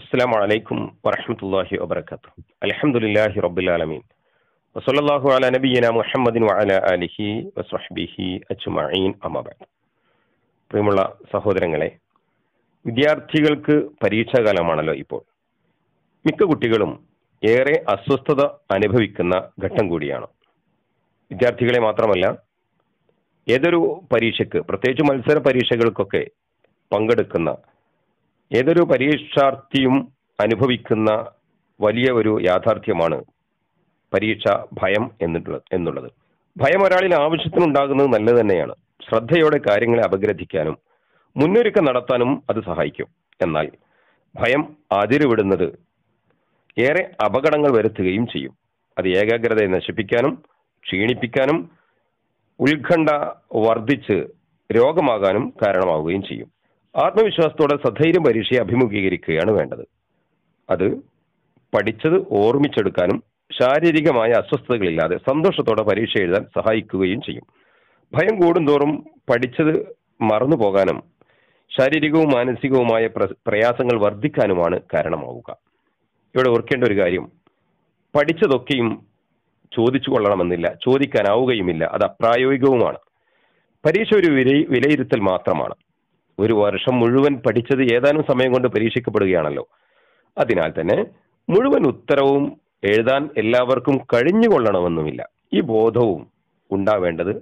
അസ്സാം വലൈക്കും വറഹമത്തല്ലാഹി വബർക്കാത്തു അലഹമുല്ലാഹി റബുലാലമീൻ വസല്ലാഹു അല നബീന മുഹമ്മദിൻ വഅല അലിഹി വസ്വഹ്ബിഹി അച്ചുമീൻ അമബ പ്രിയമുള്ള സഹോദരങ്ങളെ വിദ്യാർത്ഥികൾക്ക് പരീക്ഷാകാലമാണല്ലോ ഇപ്പോൾ മിക്ക കുട്ടികളും ഏറെ അസ്വസ്ഥത അനുഭവിക്കുന്ന ഘട്ടം കൂടിയാണ് വിദ്യാർത്ഥികളെ മാത്രമല്ല ഏതൊരു പരീക്ഷയ്ക്ക് പ്രത്യേകിച്ച് മത്സര പരീക്ഷകൾക്കൊക്കെ പങ്കെടുക്കുന്ന ഏതൊരു പരീക്ഷാർത്ഥിയും അനുഭവിക്കുന്ന വലിയ ഒരു യാഥാർത്ഥ്യമാണ് പരീക്ഷ ഭയം എന്നിട്ടുള്ളത് എന്നുള്ളത് ഭയം ഒരാളിൽ ആവശ്യത്തിനുണ്ടാകുന്നത് നല്ലത് തന്നെയാണ് ശ്രദ്ധയോടെ കാര്യങ്ങളെ അപഗ്രഥിക്കാനും മുന്നൊരുക്കം നടത്താനും അത് സഹായിക്കും എന്നാൽ ഭയം അതിരുവിടുന്നത് ഏറെ അപകടങ്ങൾ വരുത്തുകയും ചെയ്യും അത് ഏകാഗ്രതയെ നശിപ്പിക്കാനും ക്ഷീണിപ്പിക്കാനും ഉത്കണ്ഠ വർദ്ധിച്ച് രോഗമാകാനും കാരണമാവുകയും ചെയ്യും ആത്മവിശ്വാസത്തോടെ സധൈര്യം പരീക്ഷയെ അഭിമുഖീകരിക്കുകയാണ് വേണ്ടത് അത് പഠിച്ചത് ഓർമ്മിച്ചെടുക്കാനും ശാരീരികമായ അസ്വസ്ഥതകളില്ലാതെ സന്തോഷത്തോടെ പരീക്ഷ എഴുതാൻ സഹായിക്കുകയും ചെയ്യും ഭയം കൂടുന്തോറും പഠിച്ചത് മറന്നു പോകാനും ശാരീരികവും മാനസികവുമായ പ്രയാസങ്ങൾ വർദ്ധിക്കാനുമാണ് കാരണമാവുക ഇവിടെ ഓർക്കേണ്ട ഒരു കാര്യം പഠിച്ചതൊക്കെയും ചോദിച്ചു കൊള്ളണമെന്നില്ല ചോദിക്കാനാവുകയുമില്ല അത് അപ്രായോഗികവുമാണ് പരീക്ഷ ഒരു വിലയിരുത്തൽ മാത്രമാണ് ഒരു വർഷം മുഴുവൻ പഠിച്ചത് ഏതാനും സമയം കൊണ്ട് പരീക്ഷിക്കപ്പെടുകയാണല്ലോ അതിനാൽ തന്നെ മുഴുവൻ ഉത്തരവും എഴുതാൻ എല്ലാവർക്കും കഴിഞ്ഞുകൊള്ളണമെന്നുമില്ല ഈ ബോധവും ഉണ്ടാവേണ്ടത്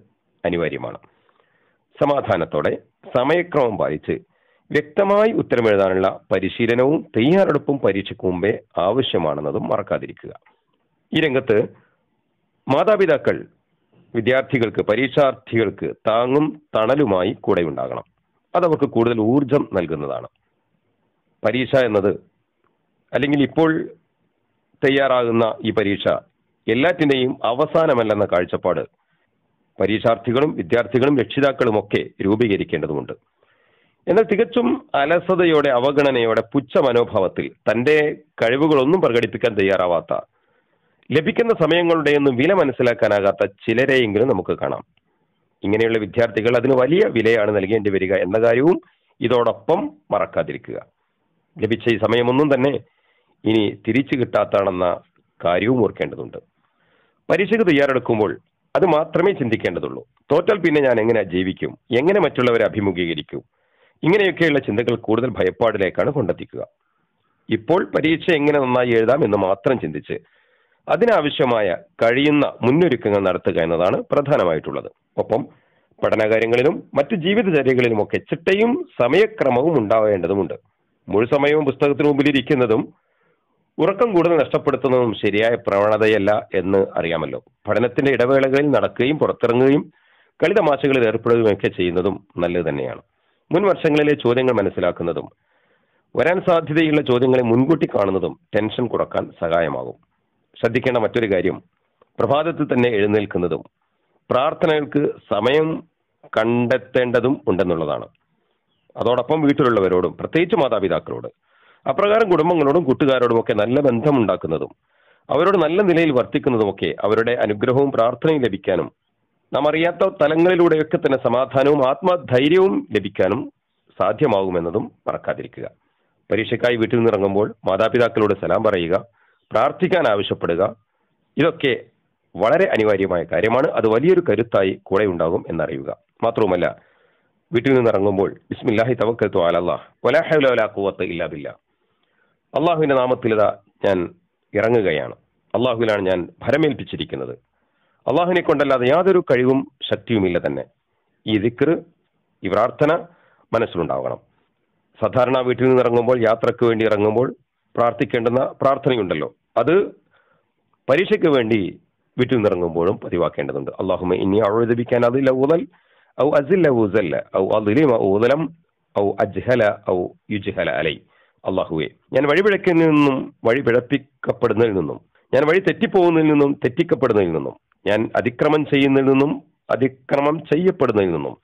അനിവാര്യമാണ് സമാധാനത്തോടെ സമയക്രമം പാലിച്ച് വ്യക്തമായി ഉത്തരമെഴുതാനുള്ള പരിശീലനവും തയ്യാറെടുപ്പും പരീക്ഷയ്ക്ക് മുമ്പേ ആവശ്യമാണെന്നതും മറക്കാതിരിക്കുക ഈ രംഗത്ത് മാതാപിതാക്കൾ വിദ്യാർത്ഥികൾക്ക് പരീക്ഷാർത്ഥികൾക്ക് താങ്ങും തണലുമായി കൂടെ ഉണ്ടാകണം അത് നമുക്ക് കൂടുതൽ ഊർജം നൽകുന്നതാണ് പരീക്ഷ എന്നത് അല്ലെങ്കിൽ ഇപ്പോൾ തയ്യാറാകുന്ന ഈ പരീക്ഷ എല്ലാറ്റിൻ്റെയും അവസാനമല്ലെന്ന കാഴ്ചപ്പാട് പരീക്ഷാർത്ഥികളും വിദ്യാർത്ഥികളും രക്ഷിതാക്കളും ഒക്കെ രൂപീകരിക്കേണ്ടതുണ്ട് എന്നാൽ തികച്ചും അലസതയോടെ അവഗണനയോടെ പുച്ഛ മനോഭാവത്തിൽ തന്റെ കഴിവുകളൊന്നും പ്രകടിപ്പിക്കാൻ തയ്യാറാവാത്ത ലഭിക്കുന്ന സമയങ്ങളുടെയൊന്നും വില മനസ്സിലാക്കാനാകാത്ത ചിലരെയെങ്കിലും നമുക്ക് കാണാം ഇങ്ങനെയുള്ള വിദ്യാർത്ഥികൾ അതിന് വലിയ വിലയാണ് നൽകേണ്ടി വരിക എന്ന കാര്യവും ഇതോടൊപ്പം മറക്കാതിരിക്കുക ലഭിച്ച ഈ സമയമൊന്നും തന്നെ ഇനി തിരിച്ചു കിട്ടാത്താണെന്ന കാര്യവും ഓർക്കേണ്ടതുണ്ട് പരീക്ഷയ്ക്ക് തയ്യാറെടുക്കുമ്പോൾ അത് മാത്രമേ ചിന്തിക്കേണ്ടതുള്ളൂ തോറ്റാൽ പിന്നെ ഞാൻ എങ്ങനെ ജീവിക്കും എങ്ങനെ മറ്റുള്ളവരെ അഭിമുഖീകരിക്കും ഇങ്ങനെയൊക്കെയുള്ള ചിന്തകൾ കൂടുതൽ ഭയപ്പാടിലേക്കാണ് കൊണ്ടെത്തിക്കുക ഇപ്പോൾ പരീക്ഷ എങ്ങനെ നന്നായി എഴുതാം എന്ന് മാത്രം ചിന്തിച്ച് അതിനാവശ്യമായ കഴിയുന്ന മുന്നൊരുക്കങ്ങൾ നടത്തുക എന്നതാണ് പ്രധാനമായിട്ടുള്ളത് ഒപ്പം പഠനകാര്യങ്ങളിലും മറ്റു ജീവിതചര്യകളിലുമൊക്കെ ചിട്ടയും സമയക്രമവും ഉണ്ടാവേണ്ടതുമുണ്ട് മുഴുസമയവും പുസ്തകത്തിന് മുമ്പിലിരിക്കുന്നതും ഉറക്കം കൂടുതൽ നഷ്ടപ്പെടുത്തുന്നതും ശരിയായ പ്രവണതയല്ല എന്ന് അറിയാമല്ലോ പഠനത്തിന്റെ ഇടവേളകളിൽ നടക്കുകയും പുറത്തിറങ്ങുകയും കളിതമാശകളിൽ ഒക്കെ ചെയ്യുന്നതും നല്ലത് തന്നെയാണ് മുൻ വർഷങ്ങളിലെ ചോദ്യങ്ങൾ മനസ്സിലാക്കുന്നതും വരാൻ സാധ്യതയുള്ള ചോദ്യങ്ങളെ മുൻകൂട്ടി കാണുന്നതും ടെൻഷൻ കുറക്കാൻ സഹായമാകും ശ്രദ്ധിക്കേണ്ട മറ്റൊരു കാര്യം പ്രഭാതത്തിൽ തന്നെ എഴുന്നേൽക്കുന്നതും പ്രാർത്ഥനകൾക്ക് സമയം കണ്ടെത്തേണ്ടതും ഉണ്ടെന്നുള്ളതാണ് അതോടൊപ്പം വീട്ടിലുള്ളവരോടും പ്രത്യേകിച്ച് മാതാപിതാക്കളോട് അപ്രകാരം കുടുംബങ്ങളോടും കൂട്ടുകാരോടും ഒക്കെ നല്ല ബന്ധമുണ്ടാക്കുന്നതും അവരോട് നല്ല നിലയിൽ വർത്തിക്കുന്നതുമൊക്കെ അവരുടെ അനുഗ്രഹവും പ്രാർത്ഥനയും ലഭിക്കാനും നാം അറിയാത്ത തലങ്ങളിലൂടെയൊക്കെ തന്നെ സമാധാനവും ആത്മധൈര്യവും ലഭിക്കാനും സാധ്യമാകുമെന്നതും മറക്കാതിരിക്കുക പരീക്ഷയ്ക്കായി വീട്ടിൽ നിന്നിറങ്ങുമ്പോൾ മാതാപിതാക്കളോട് സലാം പറയുക പ്രാർത്ഥിക്കാൻ ആവശ്യപ്പെടുക ഇതൊക്കെ വളരെ അനിവാര്യമായ കാര്യമാണ് അത് വലിയൊരു കരുത്തായി കൂടെ ഉണ്ടാകും എന്നറിയുക മാത്രവുമല്ല വീട്ടിൽ നിന്ന് ഇറങ്ങുമ്പോൾ ബിസ്മില്ലാഹി തവക്കത്തു അലല്ലാ വലാഹുലാ കൂവത്ത് ഇല്ലാ അള്ളാഹുവിന്റെ നാമത്തിൽ ഞാൻ ഇറങ്ങുകയാണ് അള്ളാഹുവിനാണ് ഞാൻ ഭരമേൽപ്പിച്ചിരിക്കുന്നത് അള്ളാഹുവിനെ കൊണ്ടല്ലാതെ യാതൊരു കഴിവും ശക്തിയുമില്ല തന്നെ ഈ ദിക്ർ ഈ പ്രാർത്ഥന മനസ്സിലുണ്ടാവണം സാധാരണ വീട്ടിൽ നിന്ന് ഇറങ്ങുമ്പോൾ യാത്രക്ക് വേണ്ടി ഇറങ്ങുമ്പോൾ പ്രാർത്ഥിക്കേണ്ടുന്ന പ്രാർത്ഥനയുണ്ടല്ലോ അത് പരീക്ഷയ്ക്ക് വേണ്ടി വീട്ടിൽ നിറങ്ങുമ്പോഴും പതിവാക്കേണ്ടതുണ്ട് അള്ളാഹുമ ഇനി അഴുതപിക്കാൻ അതില്ല ഊതൽ ഔ അസില്ല ഊസല്ല ഔ അതിലിമ ഊതലം ഔ അജ്ഹല ഔ യുജ്ഹല അലൈ അള്ളാഹുവെ ഞാൻ വഴിപിഴക്കിൽ നിന്നും വഴി പിഴപ്പിക്കപ്പെടുന്നതിൽ നിന്നും ഞാൻ വഴി തെറ്റിപ്പോകുന്നതിൽ നിന്നും തെറ്റിക്കപ്പെടുന്നതിൽ നിന്നും ഞാൻ അതിക്രമം ചെയ്യുന്നതിൽ നിന്നും അതിക്രമം ചെയ്യപ്പെടുന്നതിൽ നിന്നും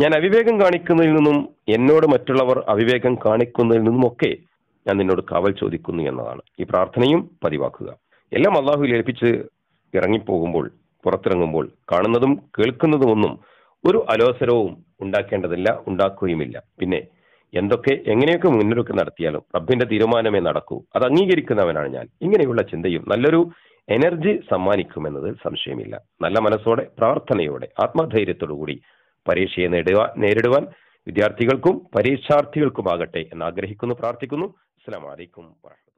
ഞാൻ അവിവേകം കാണിക്കുന്നതിൽ നിന്നും എന്നോട് മറ്റുള്ളവർ അവിവേകം കാണിക്കുന്നതിൽ നിന്നുമൊക്കെ ഞാൻ നിന്നോട് കാവൽ ചോദിക്കുന്നു എന്നതാണ് ഈ പ്രാർത്ഥനയും പതിവാക്കുക എല്ലാം അള്ളാഹുവിൽ ഏൽപ്പിച്ച് ഇറങ്ങിപ്പോകുമ്പോൾ പുറത്തിറങ്ങുമ്പോൾ കാണുന്നതും കേൾക്കുന്നതുമൊന്നും ഒരു അലോസരവും ഉണ്ടാക്കേണ്ടതില്ല ഉണ്ടാക്കുകയുമില്ല പിന്നെ എന്തൊക്കെ എങ്ങനെയൊക്കെ മുന്നൊരുക്കം നടത്തിയാലും റബ്ബിന്റെ തീരുമാനമേ നടക്കൂ അത് അംഗീകരിക്കുന്നവനാണ് ഞാൻ ഇങ്ങനെയുള്ള ചിന്തയും നല്ലൊരു എനർജി സമ്മാനിക്കുമെന്നത് സംശയമില്ല നല്ല മനസ്സോടെ പ്രാർത്ഥനയോടെ ആത്മധൈര്യത്തോടുകൂടി പരീക്ഷയെ നേടുവാൻ നേരിടുവാൻ വിദ്യാർത്ഥികൾക്കും പരീക്ഷാർത്ഥികൾക്കുമാകട്ടെ എന്ന് ആഗ്രഹിക്കുന്നു പ്രാർത്ഥിക്കുന്നു അസ്സാം വലൈക്കും